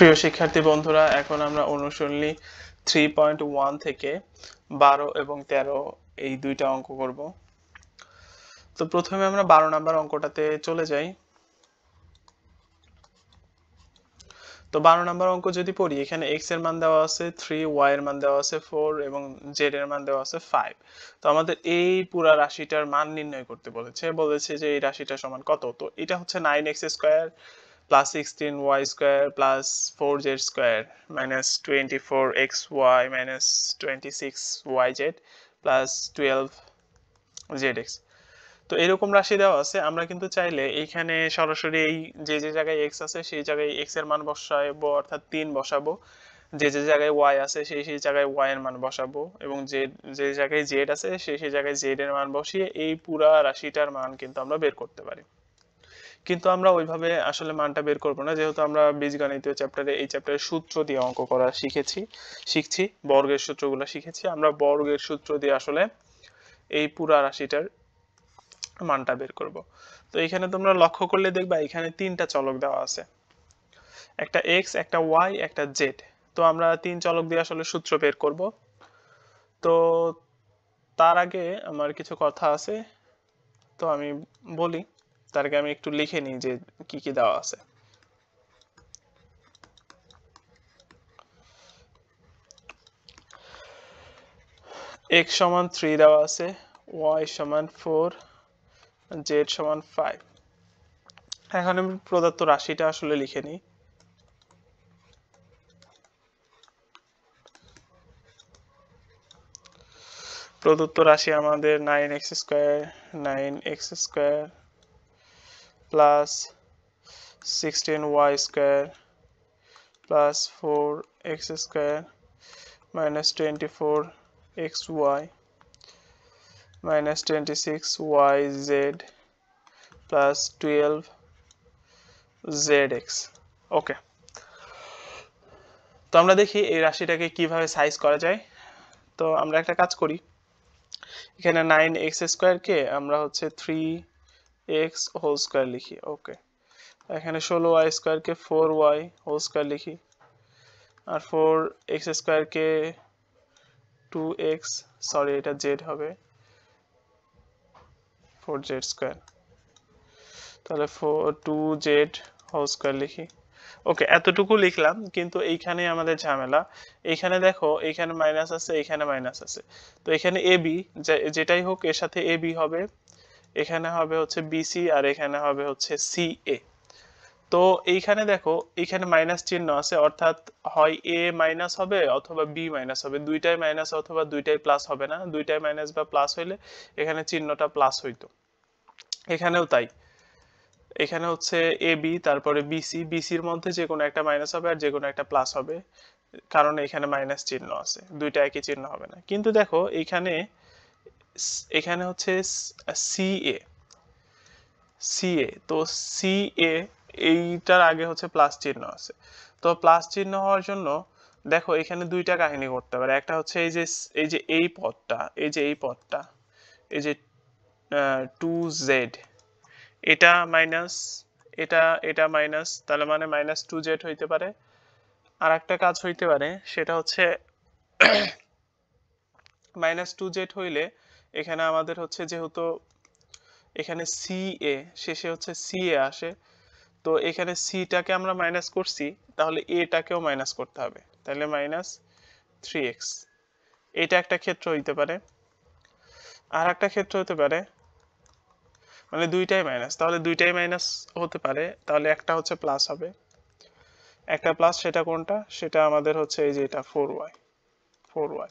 প্রিয় শিক্ষার্থী বন্ধুরা এখন আমরা অনুশীলনী থ্রি পয়েন্ট ওয়ান থেকে বারো এবং তেরো এই দুইটা অঙ্ক করব তো প্রথমে আমরা বারো নাম্বার অঙ্কটাতে চলে যাই তো বারো নাম্বার অঙ্ক যদি পড়ি এখানে এক্স এর মান দেওয়া আছে থ্রি ওয়াই এর মান দেওয়া আছে ফোর এবং জেড এর মান দেওয়া আছে ফাইভ তো আমাদের এই পুরা রাশিটার মান নির্ণয় করতে বলেছে বলেছে যে এই রাশিটা সমান কত তো এটা হচ্ছে nine X square plus 16y square plus 4z square minus 24xy minus 26yz plus 12zx তো এরকম রাশি দেওয়া আছে আমরা কিন্তু চাইলে এইখানে সরাসরি এই যে যে জায়গায় এক্স আছে সেই জায়গায় এক্স এর মান বসাবো অর্থাৎ তিন বসাবো যে যে জায়গায় ওয়াই আছে সেই সেই জায়গায় ওয়াই এর মান বসাবো এবং যে যে জায়গায় জেড আছে সেই সেই জায়গায় জেড এর মান বসিয়ে এই পুরা রাশিটার মান কিন্তু আমরা বের করতে পারি কিন্তু আমরা ওইভাবে আসলে মানটা বের করবো না যেহেতু আমরা বীজগণিতীয় চ্যাপ্টারে এই চ্যাপ্টারে সূত্র দিয়ে অঙ্ক করা শিখেছি শিখছি বর্গের সূত্রগুলো শিখেছি আমরা বর্গের সূত্র দিয়ে আসলে এই পুরা রাশিটার মানটা বের করব তো এখানে তোমরা লক্ষ্য করলে দেখবা এখানে তিনটা চলক দেওয়া আছে একটা এক্স একটা ওয়াই একটা জেড তো আমরা তিন চলক দিয়ে আসলে সূত্র বের করব তো তার আগে আমার কিছু কথা আছে তো আমি বলি তার আগে আমি একটু লিখে নিই যে কি কি দেওয়া আছে এক্স সমান থ্রি দেওয়া আছে ওয়াই সমান ফোর জেড সমান ফাইভ এখন আমি প্রদত্ত রাশিটা আসলে লিখে নিই প্রদত্ত রাশি আমাদের nine X square nine X square plus 16y square plus 4x square minus 24xy minus 26yz plus 12zx okay তো আমরা দেখি এই রাশিটাকে কিভাবে সাইজ করা যায় তো আমরা একটা কাজ করি এখানে নাইন এক্স কে আমরা হচ্ছে থ্রি এক্স হোল স্কোয়ার লিখি ওকে এখানে ষোলো ওয়াই কে ফোর ওয়াই হোল স্কয়ার লিখি আর 4x স্কয়ার কে টু এক্স সরি এটা জেড হবে ফোর জেড স্কোয়ার তাহলে four two Z whole square লিখি ওকে এতটুকু লিখলাম কিন্তু এইখানে আমাদের ঝামেলা এইখানে দেখো এখানে মাইনাস আছে এখানে মাইনাস আছে তো এখানে এ বি যেটাই হোক এর সাথে এ বি হবে এখানে হবে হচ্ছে বিসি আর এখানে হবে হচ্ছে সি এ তো এইখানে দেখো এখানে মাইনাস চিহ্ন আছে অর্থাৎ হয় এ মাইনাস হবে অথবা বি মাইনাস হবে দুইটাই মাইনাস অথবা দুইটাই প্লাস হবে না দুইটাই মাইনাস বা প্লাস হইলে এখানে চিহ্নটা প্লাস হইতো এখানেও তাই এখানে হচ্ছে এ বি তারপরে বিসি বিসির মধ্যে যে কোনো একটা মাইনাস হবে আর যে কোনো একটা প্লাস হবে কারণ এখানে মাইনাস চিহ্ন আছে দুইটা একই চিহ্ন হবে না কিন্তু দেখো এখানে এখানে হচ্ছে সিএ সিএ তো সিএ এইটার আগে হচ্ছে প্লাস চিহ্ন আছে তো প্লাস চিহ্ন হওয়ার জন্য দেখো এখানে দুইটা কাহিনী করতে পারে একটা হচ্ছে এই যে এই যে এই পদটা এই যে এই পদটা এই যে টু জেড এটা মাইনাস এটা এটা মাইনাস তাহলে মানে মাইনাস টু জেড হইতে পারে আর একটা কাজ হইতে পারে সেটা হচ্ছে মাইনাস টু জেড হইলে এখানে আমাদের হচ্ছে যেহেতু এখানে সি এ শেষে হচ্ছে সি এ আসে তো এখানে সিটাকে আমরা মাইনাস করছি তাহলে এটাকেও মাইনাস করতে হবে তাহলে মাইনাস থ্রি এক্স এটা একটা ক্ষেত্র হইতে পারে আর একটা ক্ষেত্র হতে পারে মানে দুইটাই মাইনাস তাহলে দুইটাই মাইনাস হতে পারে তাহলে একটা হচ্ছে প্লাস হবে একটা প্লাস সেটা কোনটা সেটা আমাদের হচ্ছে এই যে এটা ফোর ওয়াই ফোর ওয়াই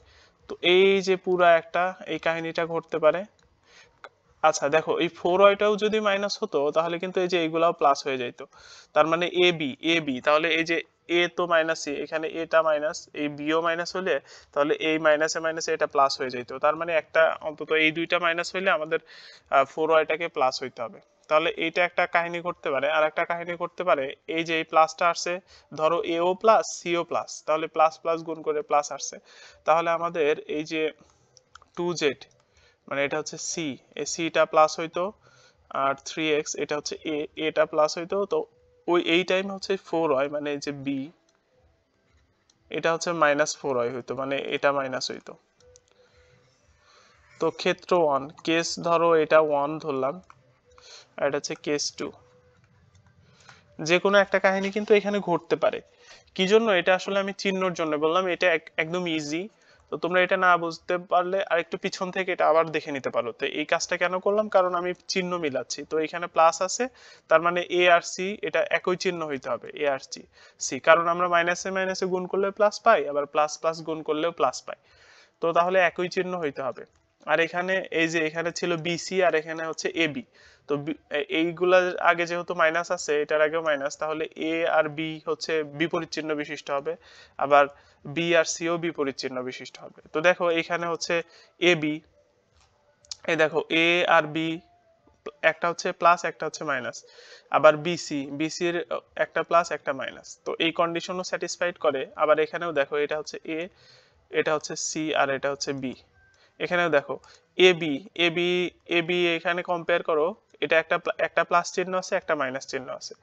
তো এই যে পুরা একটা এই কাহিনীটা ঘটতে পারে আচ্ছা দেখো এই ফোর ওয়াইটাও যদি মাইনাস হতো তাহলে কিন্তু এই যে এইগুলাও প্লাস হয়ে যাইতো তার মানে এ বি এ বি তাহলে এই যে এ তো মাইনাস সি এখানে এটা মাইনাস এই বিও মাইনাস হলে তাহলে এই মাইনাসে মাইনাসে এটা প্লাস হয়ে যাইতো তার মানে একটা অন্তত এই দুইটা মাইনাস হলে আমাদের ফোর ওয়াইটাকে প্লাস হইতে হবে তাহলে এইটা একটা কাহিনী করতে পারে আর একটা কাহিনী করতে পারে এই যে এই প্লাসটা আসছে ধরো এও প্লাস সিও প্লাস তাহলে প্লাস প্লাস গুণ করে প্লাস আসছে তাহলে আমাদের এই যে টু জেড মানে এটা হচ্ছে সি এ সিটা প্লাস হইতো আর থ্রি এক্স এটা হচ্ছে এ এটা প্লাস হইতো তো ওই এই টাইম হচ্ছে ফোর হয় মানে এই যে বি এটা হচ্ছে মাইনাস ফোর হয় হইতো মানে এটা মাইনাস হইতো তো ক্ষেত্র ওয়ান কেস ধরো এটা ওয়ান ধরলাম আর এটা হচ্ছে কেস টু যে কোনো একটা কাহিনী কিন্তু এখানে ঘটতে পারে কি জন্য এটা আসলে আমি চিহ্নর জন্য বললাম এটা একদম ইজি তো তোমরা এটা না বুঝতে পারলে আর একটু পিছন থেকে এটা আবার দেখে নিতে পারো তো এই কাজটা কেন করলাম কারণ আমি চিহ্ন মিলাচ্ছি তো এখানে প্লাস আছে তার মানে এ আর সি এটা একই চিহ্ন হইতে হবে এ আর সি সি কারণ আমরা মাইনাসে মাইনাসে গুণ করলে প্লাস পাই আবার প্লাস প্লাস গুণ করলেও প্লাস পাই তো তাহলে একই চিহ্ন হইতে হবে আর এখানে এই যে এখানে ছিল বিসি আর এখানে হচ্ছে এবি তো এইগুলার আগে যেহেতু মাইনাস আছে এটার আগেও মাইনাস তাহলে এ আর বি হচ্ছে বিপরীত চিহ্ন বিশিষ্ট হবে আবার বি আর সিও বিপরীত চিহ্ন বিশিষ্ট হবে তো দেখো এখানে হচ্ছে এ বি এই দেখো এ আর বি একটা হচ্ছে প্লাস একটা হচ্ছে মাইনাস আবার বিসি বিসির একটা প্লাস একটা মাইনাস তো এই কন্ডিশনও স্যাটিসফাইড করে আবার এখানেও দেখো এটা হচ্ছে এ এটা হচ্ছে সি আর এটা হচ্ছে বি এখানেও দেখো A B A B A B এখানে কম্পেয়ার করো এটা একটা একটা প্লাস চিহ্ন আছে একটা মাইনাস চিহ্ন আছে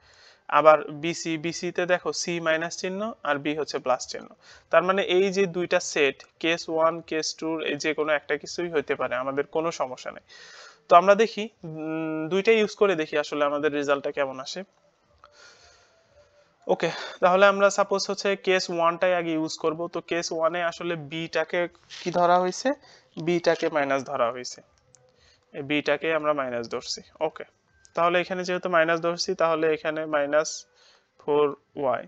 আবার বিসি বিসিতে দেখো সি মাইনাস চিহ্ন আর বি হচ্ছে প্লাস চিহ্ন তার মানে এই যে দুইটা সেট কেস ওয়ান কেস টুর যে কোনো একটা কিছুই হইতে পারে আমাদের কোনো সমস্যা নেই তো আমরা দেখি দুইটা ইউজ করে দেখি আসলে আমাদের রেজাল্টটা কেমন আসে ওকে তাহলে আমরা সাপোজ হচ্ছে কেস ওয়ানটাই আগে ইউজ করব তো কেস ওয়ানে আসলে বিটাকে কি ধরা হয়েছে বিটাকে মাইনাস ধরা হয়েছে বিটাকে আমরা মাইনাস ধরছি ওকে তাহলে এখানে যেহেতু মাইনাস ধরছি তাহলে এখানে minus four Y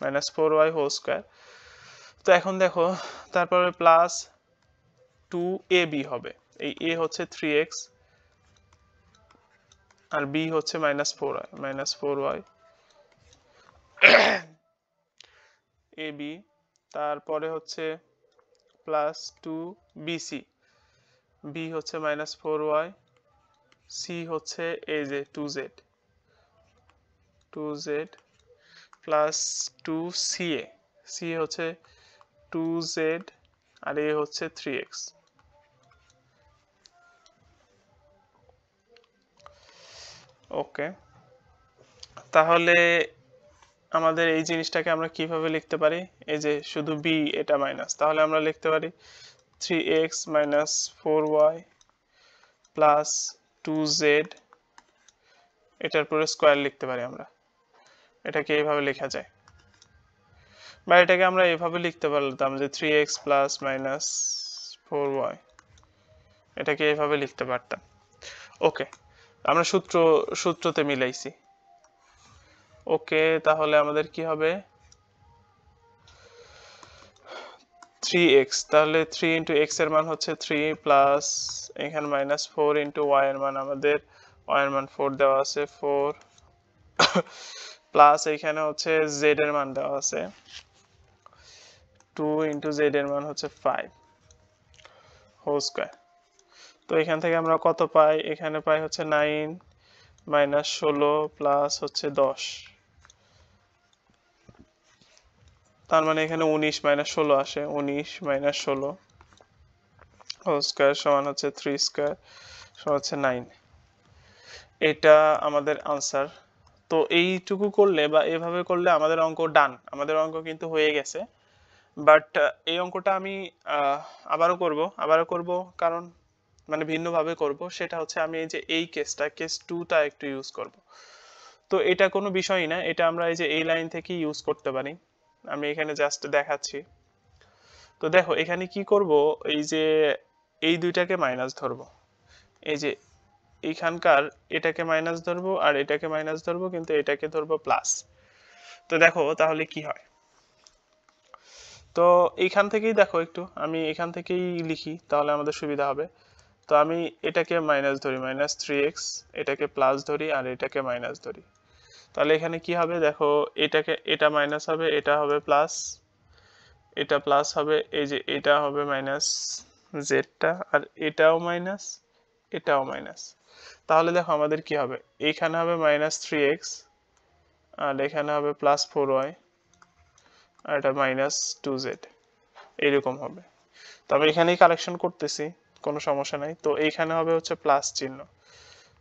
minus four Y whole square তো এখন দেখো তারপরে প্লাস টু এ বি হবে এই এ হচ্ছে থ্রি এক্স আর বি হচ্ছে minus four Y minus four Y A B তারপরে হচ্ছে প্লাস টু বিসি বি হচ্ছে মাইনাস ফোর ওয়াই সি হচ্ছে এই যে two Z two Z plus two C A C হচ্ছে টু জেড আর এ হচ্ছে থ্রি এক্স ওকে তাহলে আমাদের এই জিনিসটাকে আমরা কিভাবে লিখতে পারি এই যে শুধু বি এটা মাইনাস তাহলে আমরা লিখতে পারি 3x minus 4y plus 2z এটার পরে স্কোয়ার লিখতে পারি আমরা এটাকে এইভাবে লেখা যায় বা এটাকে আমরা এভাবে লিখতে পারতাম যে 3x প্লাস মাইনাস 4y এটাকে এভাবে লিখতে পারতাম ওকে আমরা সূত্র সূত্রতে মিলাইছি ওকে তাহলে আমাদের কি হবে থ্রি এক্স তাহলে থ্রি ইন্টু এক্স এর মান হচ্ছে থ্রি প্লাস এখানে মাইনাস ফোর ইন্টু ওয়াই এর মান আমাদের ওয়াই এর মান ফোর দেওয়া আছে ফোর প্লাস এখানে হচ্ছে জেড এর মান দেওয়া আছে টু ইন্টু জেড এর মান হচ্ছে ফাইভ হোল স্কয়ার তো এখান থেকে আমরা কত পাই এখানে পাই হচ্ছে নাইন মাইনাস ষোলো প্লাস হচ্ছে দশ তার মানে এখানে উনিশ মাইনাস ষোলো আসে উনিশ মাইনাস ষোলো হোল স্কোয়ার সমান হচ্ছে থ্রি স্কোয়ার সমান হচ্ছে নাইন এটা আমাদের আনসার তো এইটুকু করলে বা এভাবে করলে আমাদের অঙ্ক ডান আমাদের অঙ্ক কিন্তু হয়ে গেছে বাট এই অঙ্কটা আমি আবারও করব আবারও করব কারণ মানে ভিন্নভাবে করব সেটা হচ্ছে আমি এই যে এই কেসটা কেস টুটা একটু ইউজ করব তো এটা কোনো বিষয়ই না এটা আমরা এই যে এই লাইন থেকে ইউজ করতে পারি আমি এখানে জাস্ট দেখাচ্ছি তো দেখো এখানে কি করব এই যে এই দুইটাকে মাইনাস ধরব এই যে এখানকার এটাকে মাইনাস ধরব আর এটাকে মাইনাস ধরব কিন্তু এটাকে ধরব প্লাস তো দেখো তাহলে কি হয় তো এখান থেকেই দেখো একটু আমি এখান থেকেই লিখি তাহলে আমাদের সুবিধা হবে তো আমি এটাকে মাইনাস ধরি মাইনাস থ্রি এক্স এটাকে প্লাস ধরি আর এটাকে মাইনাস ধরি তাহলে এখানে কি হবে দেখো এটাকে এটা মাইনাস হবে এটা হবে প্লাস এটা প্লাস হবে এই যে এটা হবে মাইনাস জেডটা আর এটাও মাইনাস এটাও মাইনাস তাহলে দেখো আমাদের কি হবে এখানে হবে মাইনাস থ্রি এক্স আর এখানে হবে প্লাস ফোর ওয়াই আর এটা মাইনাস টু জেড এইরকম হবে তো আমি এখানেই কালেকশন করতেছি কোনো সমস্যা নাই তো এইখানে হবে হচ্ছে প্লাস চিহ্ন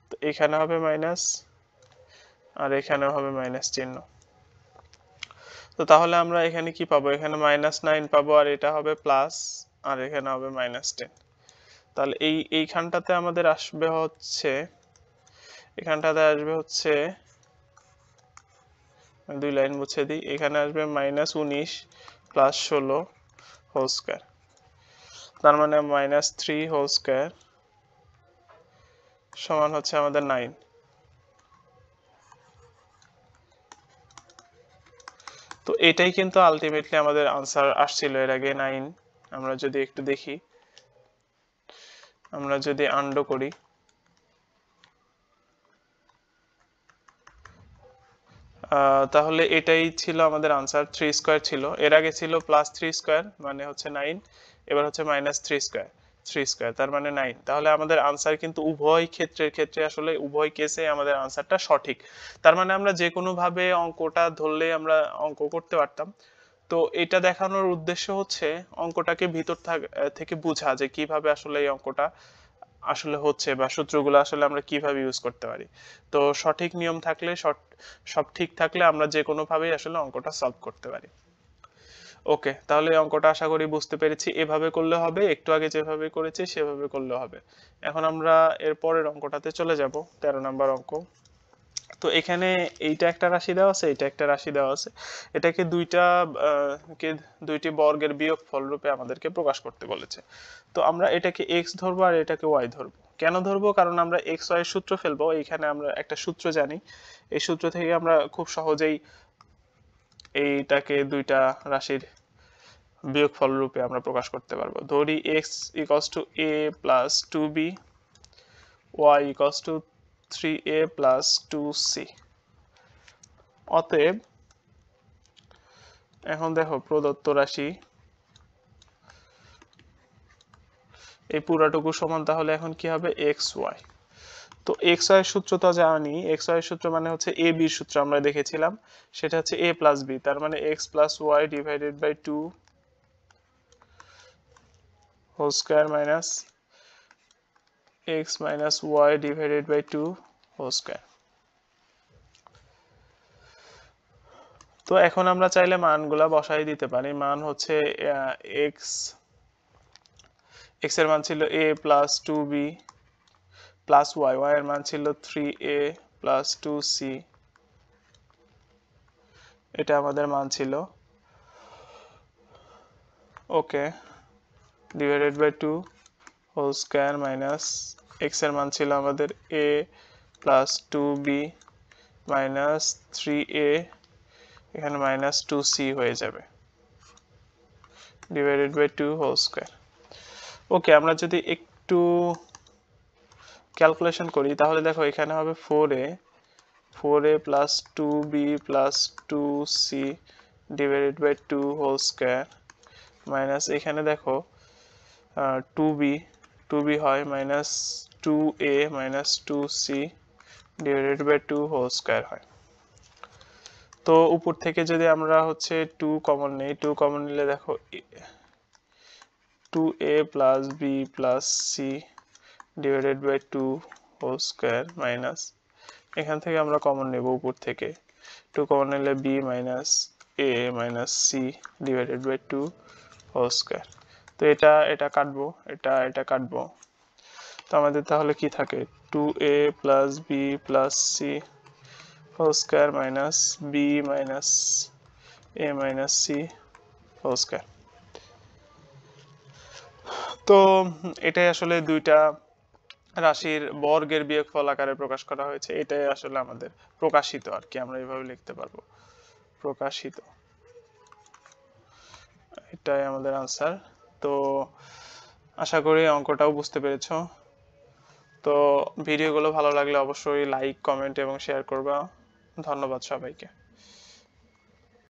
তো এখানে হবে মাইনাস আর এখানে হবে মাইনাস চিহ্ন তো তাহলে আমরা এখানে কি পাবো এখানে মাইনাস নাইন পাবো আর এটা হবে প্লাস আর এখানে হবে মাইনাস টেন তাহলে এই এইখানটাতে আমাদের আসবে হচ্ছে এখানটাতে আসবে হচ্ছে দুই লাইন মুছে দিই এখানে আসবে মাইনাস উনিশ প্লাস ষোলো হোল স্কোয়ার তার মানে মাইনাস থ্রি হোল স্কোয়ার সমান হচ্ছে আমাদের নাইন এটাই কিন্তু আলটিমেটলি আমাদের আনসার আসছিল এর আগে নাইন আমরা যদি একটু দেখি আমরা যদি আন্ডো করি তাহলে এটাই ছিল আমাদের আনসার থ্রি স্কোয়ার ছিল এর আগে ছিল প্লাস থ্রি স্কোয়ার মানে হচ্ছে নাইন এবার হচ্ছে minus three square three square তার মানে নাইন তাহলে আমাদের আনসার কিন্তু উভয় ক্ষেত্রের ক্ষেত্রে আসলে উভয় কেসে আমাদের আনসারটা সঠিক তার মানে আমরা যে কোনোভাবে অঙ্কটা ধরলে আমরা অঙ্ক করতে পারতাম তো এটা দেখানোর উদ্দেশ্য হচ্ছে অঙ্কটাকে ভিতর থেকে বোঝা যে কিভাবে আসলে এই অঙ্কটা আসলে হচ্ছে বা সূত্রগুলো আসলে আমরা কিভাবে ইউজ করতে পারি তো সঠিক নিয়ম থাকলে সব ঠিক থাকলে আমরা যে কোনোভাবেই আসলে অঙ্কটা সলভ করতে পারি ওকে তাহলে অঙ্কটা আশা করি বুঝতে পেরেছি এভাবে করলে হবে একটু আগে যেভাবে করেছি সেভাবে করলে হবে এখন আমরা এর পরের অঙ্কটাতে চলে যাব ১৩ নম্বর অঙ্ক তো এখানে এইটা একটা রাশি দেওয়া আছে এটা একটা রাশি দেওয়া আছে এটাকে দুইটা কে দুইটি বর্গের বিয়োগ ফল রূপে আমাদেরকে প্রকাশ করতে বলেছে তো আমরা এটাকে এক্স ধরবো আর এটাকে ওয়াই ধরবো কেন ধরবো কারণ আমরা এক্স ওয়াই সূত্র ফেলবো এইখানে আমরা একটা সূত্র জানি এই সূত্র থেকে আমরা খুব সহজেই এইটাকে দুইটা রাশির বিয়োগফল রূপে আমরা প্রকাশ করতে পারবো ধরি X equals to A plus two B Y equals to three A plus two C অতএব এখন দেখো প্রদত্ত রাশি এই পুরাটুকু সমান তাহলে এখন কি হবে এক্স ওয়াই তো এক্স ওয়াই সূত্র তো জানি এক্স ওয়াই সূত্র মানে হচ্ছে এ বির সূত্র আমরা দেখেছিলাম সেটা হচ্ছে এ প্লাস বি তার মানে X plus Y divided by two whole square minus X minus Y divided by two whole square তো এখন আমরা চাইলে মানগুলা বসাই দিতে পারি মান হচ্ছে এক্স এক্স এর মান ছিল A plus two B plus Y Y এর মান ছিল three A plus two C এটা আমাদের মান ছিল okay divided by two whole square minus এক্সের মান ছিল আমাদের A plus two B minus three A এখানে মাইনাস টু সি হয়ে যাবে divided by two whole square okay আমরা যদি একটু ক্যালকুলেশন করি তাহলে দেখো এখানে হবে four A four A plus two B plus two C divided by two whole square minus এখানে দেখো টু বি টু বি হয় minus two A minus two C divided by two whole square হয় তো উপর থেকে যদি আমরা হচ্ছে টু কমন নেই টু কমন নিলে দেখো two A plus B plus C divided by two whole square minus এখান থেকে আমরা কমন নেব উপর থেকে টু কমন নিলে B minus A minus C divided by two whole square তো এটা এটা কাটবো এটা এটা কাটবো তো আমাদের তাহলে কি থাকে two A plus B plus C whole square minus B minus A minus C whole square তো এটাই আসলে দুইটা রাশির বর্গের বিয়োগফল আকারে প্রকাশ করা হয়েছে এটাই আসলে আমাদের প্রকাশিত আর কি আমরা এইভাবে লিখতে পারবো প্রকাশিত এটাই আমাদের আনসার তো আশা করি অঙ্কটাও বুঝতে পেরেছো তো ভিডিওগুলো ভালো লাগলে অবশ্যই লাইক কমেন্ট এবং শেয়ার করবা ধন্যবাদ সবাইকে